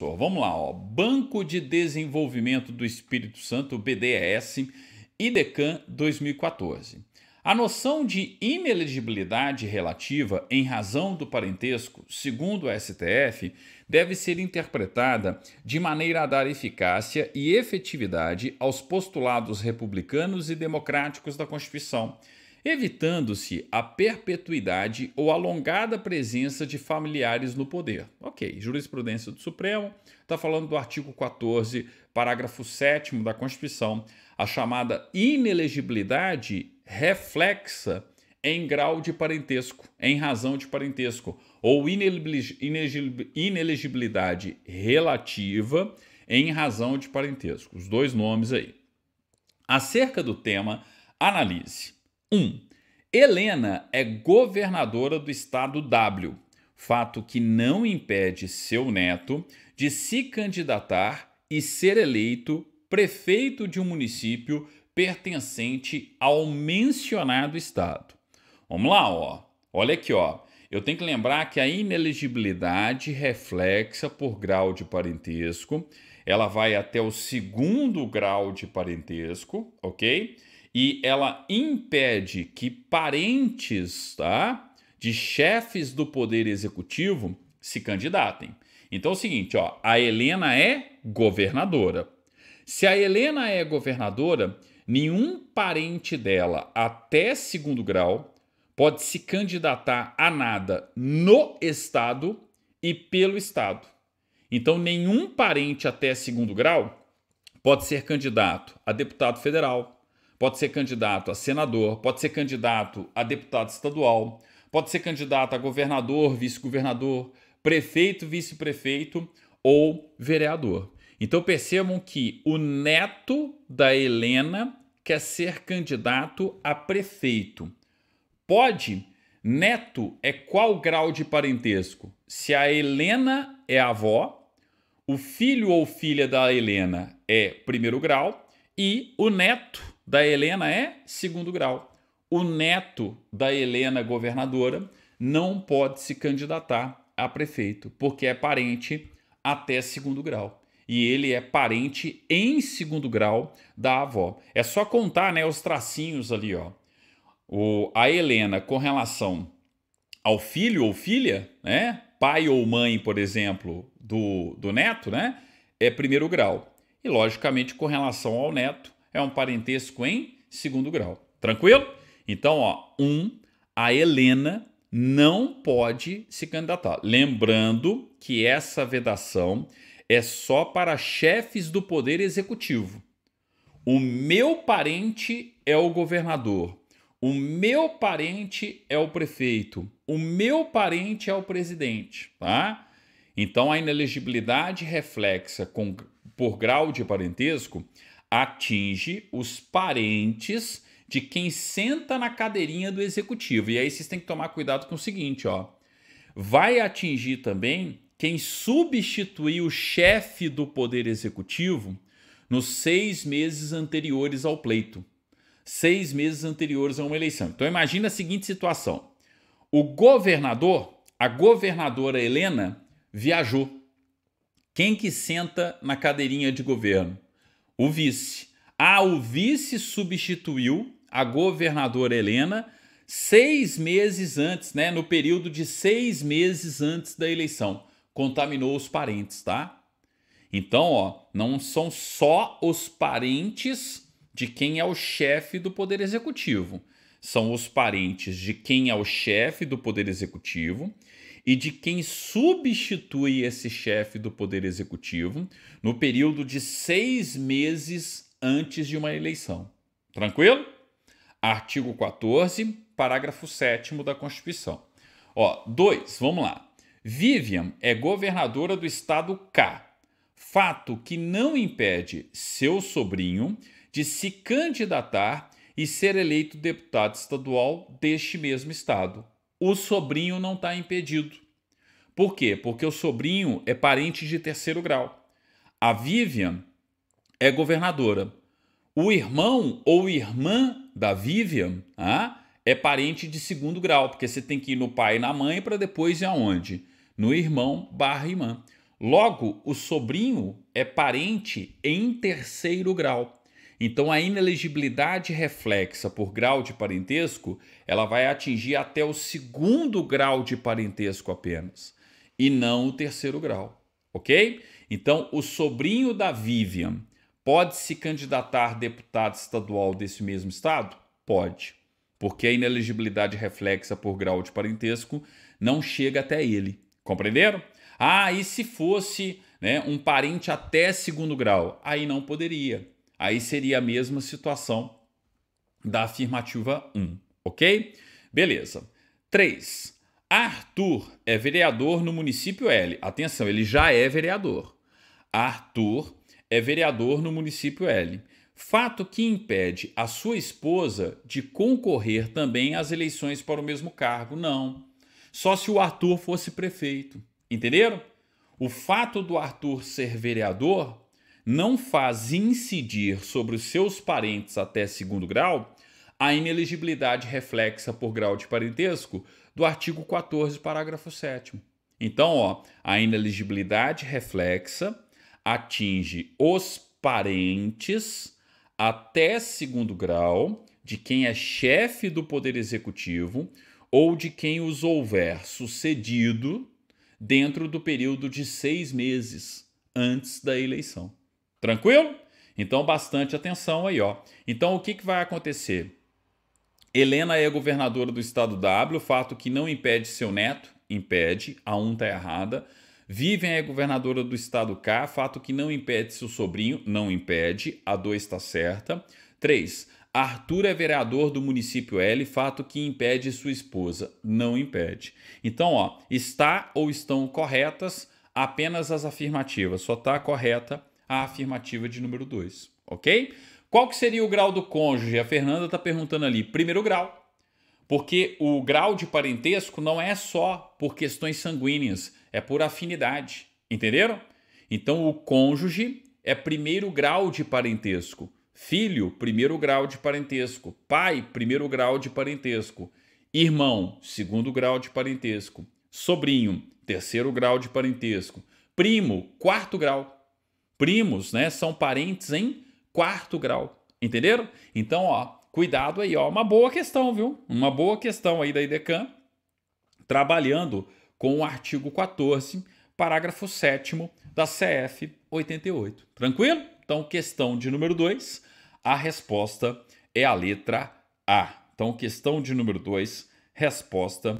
Vamos lá, ó. Banco de Desenvolvimento do Espírito Santo, (BDES) IDECAN 2014. A noção de inelegibilidade relativa em razão do parentesco, segundo o STF, deve ser interpretada de maneira a dar eficácia e efetividade aos postulados republicanos e democráticos da Constituição evitando-se a perpetuidade ou alongada presença de familiares no poder. Ok, jurisprudência do Supremo está falando do artigo 14, parágrafo 7 da Constituição, a chamada inelegibilidade reflexa em grau de parentesco, em razão de parentesco, ou inelegibilidade relativa em razão de parentesco. Os dois nomes aí. Acerca do tema, analise. 1. Helena é governadora do estado W, fato que não impede seu neto de se candidatar e ser eleito prefeito de um município pertencente ao mencionado estado. Vamos lá, ó. Olha aqui, ó. Eu tenho que lembrar que a inelegibilidade reflexa por grau de parentesco. Ela vai até o segundo grau de parentesco, ok? e ela impede que parentes tá, de chefes do poder executivo se candidatem. Então é o seguinte, ó, a Helena é governadora. Se a Helena é governadora, nenhum parente dela até segundo grau pode se candidatar a nada no estado e pelo estado. Então nenhum parente até segundo grau pode ser candidato a deputado federal, pode ser candidato a senador, pode ser candidato a deputado estadual, pode ser candidato a governador, vice-governador, prefeito, vice-prefeito ou vereador. Então percebam que o neto da Helena quer ser candidato a prefeito. Pode? Neto é qual grau de parentesco? Se a Helena é a avó, o filho ou filha da Helena é primeiro grau e o neto da Helena é segundo grau. O neto da Helena governadora não pode se candidatar a prefeito, porque é parente até segundo grau. E ele é parente em segundo grau da avó. É só contar né, os tracinhos ali, ó. O, a Helena com relação ao filho ou filha, né? Pai ou mãe, por exemplo, do, do neto, né? É primeiro grau. E, logicamente, com relação ao neto, é um parentesco em segundo grau. Tranquilo? Então, ó, um, a Helena não pode se candidatar. Lembrando que essa vedação é só para chefes do poder executivo. O meu parente é o governador. O meu parente é o prefeito. O meu parente é o presidente, tá? Então a inelegibilidade reflexa com, por grau de parentesco atinge os parentes de quem senta na cadeirinha do executivo. E aí vocês têm que tomar cuidado com o seguinte, ó. Vai atingir também quem substituir o chefe do poder executivo nos seis meses anteriores ao pleito. Seis meses anteriores a uma eleição. Então imagina a seguinte situação. O governador, a governadora Helena, viajou. Quem que senta na cadeirinha de governo? o vice. Ah, o vice substituiu a governadora Helena seis meses antes, né? No período de seis meses antes da eleição. Contaminou os parentes, tá? Então, ó, não são só os parentes de quem é o chefe do Poder Executivo. São os parentes de quem é o chefe do Poder Executivo e de quem substitui esse chefe do Poder Executivo no período de seis meses antes de uma eleição. Tranquilo? Artigo 14, parágrafo 7 da Constituição. Ó, 2, vamos lá. Vivian é governadora do estado K, fato que não impede seu sobrinho de se candidatar e ser eleito deputado estadual deste mesmo estado o sobrinho não está impedido. Por quê? Porque o sobrinho é parente de terceiro grau. A Vivian é governadora. O irmão ou irmã da Vivian ah, é parente de segundo grau, porque você tem que ir no pai e na mãe para depois ir aonde? No irmão barra irmã. Logo, o sobrinho é parente em terceiro grau. Então a inelegibilidade reflexa por grau de parentesco, ela vai atingir até o segundo grau de parentesco apenas, e não o terceiro grau, ok? Então o sobrinho da Vivian pode se candidatar a deputado estadual desse mesmo estado? Pode, porque a inelegibilidade reflexa por grau de parentesco não chega até ele. Compreenderam? Ah, e se fosse né, um parente até segundo grau? Aí não poderia. Aí seria a mesma situação da afirmativa 1, ok? Beleza. 3. Arthur é vereador no município L. Atenção, ele já é vereador. Arthur é vereador no município L. Fato que impede a sua esposa de concorrer também às eleições para o mesmo cargo? Não. Só se o Arthur fosse prefeito. Entenderam? O fato do Arthur ser vereador não faz incidir sobre os seus parentes até segundo grau, a inelegibilidade reflexa por grau de parentesco do artigo 14, parágrafo 7. Então, ó, a inelegibilidade reflexa atinge os parentes até segundo grau de quem é chefe do Poder Executivo ou de quem os houver sucedido dentro do período de seis meses antes da eleição. Tranquilo? Então, bastante atenção aí, ó. Então, o que, que vai acontecer? Helena é governadora do estado W, fato que não impede seu neto, impede, a um tá errada. Vivian é governadora do estado K, fato que não impede seu sobrinho, não impede, a 2 está certa. 3. Arthur é vereador do município L, fato que impede sua esposa, não impede. Então, ó, está ou estão corretas apenas as afirmativas, só está correta a afirmativa de número 2, ok? Qual que seria o grau do cônjuge? A Fernanda está perguntando ali, primeiro grau, porque o grau de parentesco não é só por questões sanguíneas, é por afinidade, entenderam? Então o cônjuge é primeiro grau de parentesco, filho, primeiro grau de parentesco, pai, primeiro grau de parentesco, irmão, segundo grau de parentesco, sobrinho, terceiro grau de parentesco, primo, quarto grau primos, né? São parentes em quarto grau. Entenderam? Então, ó, cuidado aí, ó. Uma boa questão, viu? Uma boa questão aí da IDECAM, trabalhando com o artigo 14, parágrafo 7 da CF 88. Tranquilo? Então, questão de número 2, a resposta é a letra A. Então, questão de número 2, resposta